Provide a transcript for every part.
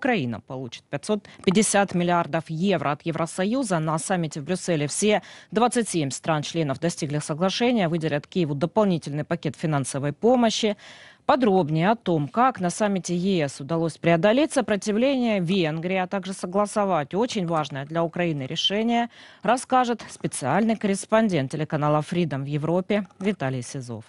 Украина получит 550 миллиардов евро от Евросоюза. На саммите в Брюсселе все 27 стран-членов достигли соглашения, выделят Киеву дополнительный пакет финансовой помощи. Подробнее о том, как на саммите ЕС удалось преодолеть сопротивление Венгрии, а также согласовать очень важное для Украины решение, расскажет специальный корреспондент телеканала Freedom в Европе Виталий Сизов.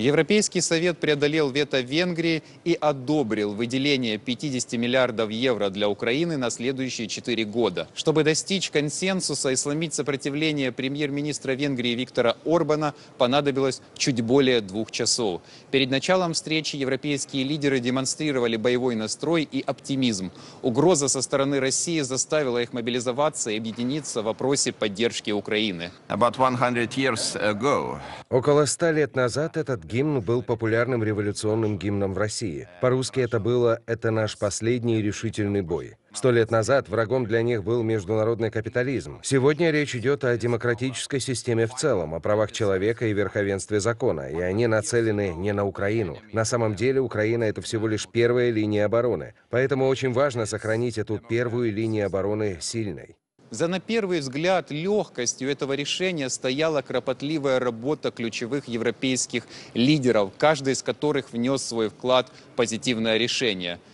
Европейский совет преодолел вето Венгрии и одобрил выделение 50 миллиардов евро для Украины на следующие 4 года. Чтобы достичь консенсуса и сломить сопротивление премьер-министра Венгрии Виктора Орбана, понадобилось чуть более двух часов. Перед началом встречи европейские лидеры демонстрировали боевой настрой и оптимизм. Угроза со стороны России заставила их мобилизоваться и объединиться в вопросе поддержки Украины. Около ста лет назад этот Гимн был популярным революционным гимном в России. По-русски это было «Это наш последний решительный бой». Сто лет назад врагом для них был международный капитализм. Сегодня речь идет о демократической системе в целом, о правах человека и верховенстве закона, и они нацелены не на Украину. На самом деле Украина — это всего лишь первая линия обороны, поэтому очень важно сохранить эту первую линию обороны сильной. За, на первый взгляд, легкостью этого решения стояла кропотливая работа ключевых европейских лидеров, каждый из которых внес свой вклад в позитивное решение –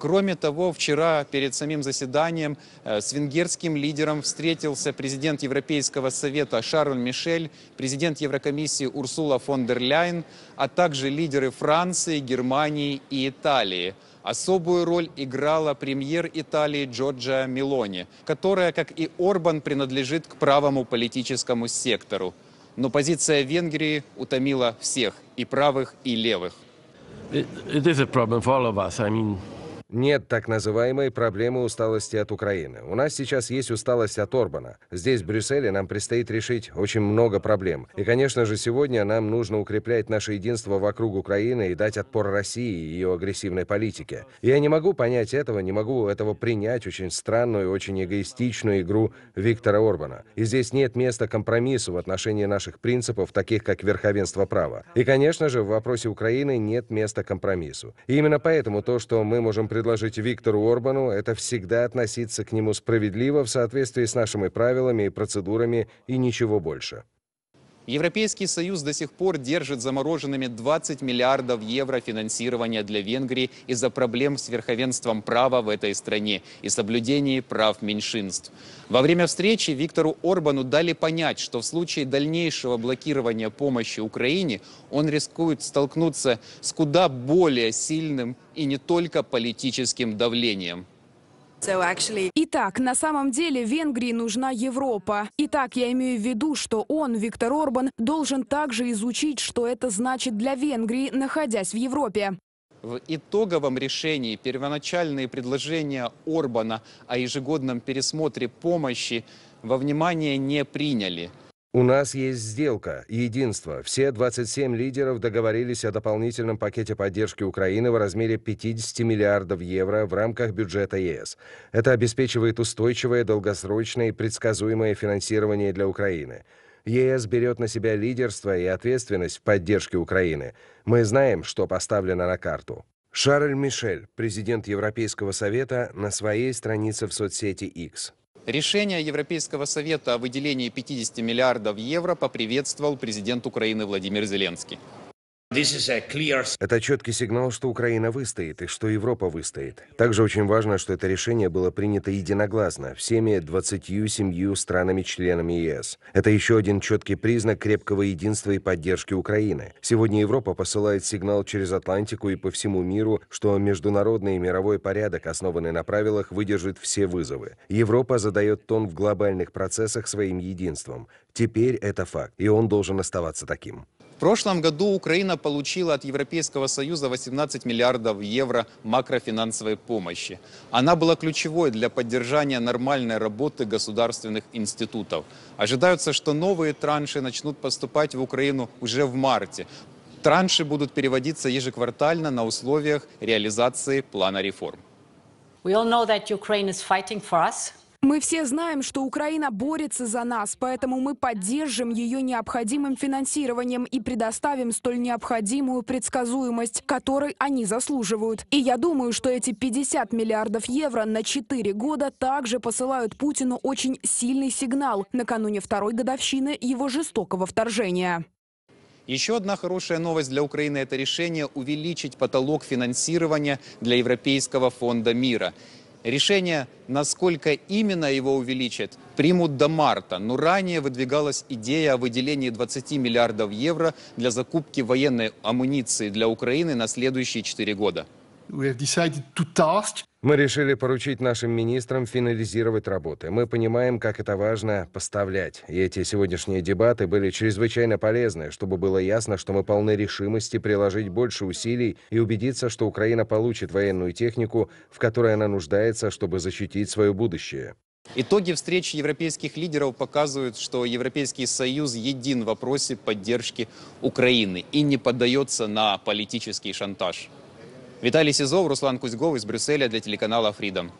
Кроме того, вчера перед самим заседанием э, с венгерским лидером встретился президент Европейского совета Шарль Мишель, президент Еврокомиссии Урсула фон дер Ляйн, а также лидеры Франции, Германии и Италии. Особую роль играла премьер Италии Джорджа Мелони, которая, как и Орбан, принадлежит к правому политическому сектору. Но позиция Венгрии утомила всех, и правых, и левых. It, it нет так называемой проблемы усталости от Украины. У нас сейчас есть усталость от Орбана. Здесь, в Брюсселе, нам предстоит решить очень много проблем. И, конечно же, сегодня нам нужно укреплять наше единство вокруг Украины и дать отпор России и ее агрессивной политике. Я не могу понять этого, не могу этого принять, очень странную, очень эгоистичную игру Виктора Орбана. И здесь нет места компромиссу в отношении наших принципов, таких как верховенство права. И, конечно же, в вопросе Украины нет места компромиссу. И именно поэтому то, что мы можем предложить предложить Виктору Орбану, это всегда относиться к нему справедливо в соответствии с нашими правилами и процедурами и ничего больше. Европейский Союз до сих пор держит замороженными 20 миллиардов евро финансирования для Венгрии из-за проблем с верховенством права в этой стране и соблюдении прав меньшинств. Во время встречи Виктору Орбану дали понять, что в случае дальнейшего блокирования помощи Украине он рискует столкнуться с куда более сильным и не только политическим давлением. Итак, на самом деле Венгрии нужна Европа. Итак, я имею в виду, что он, Виктор Орбан, должен также изучить, что это значит для Венгрии, находясь в Европе. В итоговом решении первоначальные предложения Орбана о ежегодном пересмотре помощи во внимание не приняли – у нас есть сделка, единство. Все 27 лидеров договорились о дополнительном пакете поддержки Украины в размере 50 миллиардов евро в рамках бюджета ЕС. Это обеспечивает устойчивое, долгосрочное и предсказуемое финансирование для Украины. ЕС берет на себя лидерство и ответственность в поддержке Украины. Мы знаем, что поставлено на карту. Шарль Мишель, президент Европейского совета, на своей странице в соцсети X. Решение Европейского совета о выделении 50 миллиардов евро поприветствовал президент Украины Владимир Зеленский. Это четкий сигнал, что Украина выстоит и что Европа выстоит. Также очень важно, что это решение было принято единогласно всеми 27 странами-членами ЕС. Это еще один четкий признак крепкого единства и поддержки Украины. Сегодня Европа посылает сигнал через Атлантику и по всему миру, что международный и мировой порядок, основанный на правилах, выдержит все вызовы. Европа задает тон в глобальных процессах своим единством. Теперь это факт, и он должен оставаться таким прошлом году Украина получила от Европейского Союза 18 миллиардов евро макрофинансовой помощи. Она была ключевой для поддержания нормальной работы государственных институтов. Ожидаются, что новые транши начнут поступать в Украину уже в марте. Транши будут переводиться ежеквартально на условиях реализации плана реформ. We all know that Ukraine is fighting for us. Мы все знаем, что Украина борется за нас, поэтому мы поддержим ее необходимым финансированием и предоставим столь необходимую предсказуемость, которой они заслуживают. И я думаю, что эти 50 миллиардов евро на 4 года также посылают Путину очень сильный сигнал накануне второй годовщины его жестокого вторжения. Еще одна хорошая новость для Украины – это решение увеличить потолок финансирования для Европейского фонда мира. Решение, насколько именно его увеличат, примут до марта, но ранее выдвигалась идея о выделении 20 миллиардов евро для закупки военной амуниции для Украины на следующие 4 года. Мы решили поручить нашим министрам финализировать работы. Мы понимаем, как это важно поставлять. И эти сегодняшние дебаты были чрезвычайно полезны, чтобы было ясно, что мы полны решимости приложить больше усилий и убедиться, что Украина получит военную технику, в которой она нуждается, чтобы защитить свое будущее. Итоги встречи европейских лидеров показывают, что Европейский Союз един в вопросе поддержки Украины и не поддается на политический шантаж. Виталий Сизов, Руслан Кузьгов из Брюсселя для телеканала Freedom.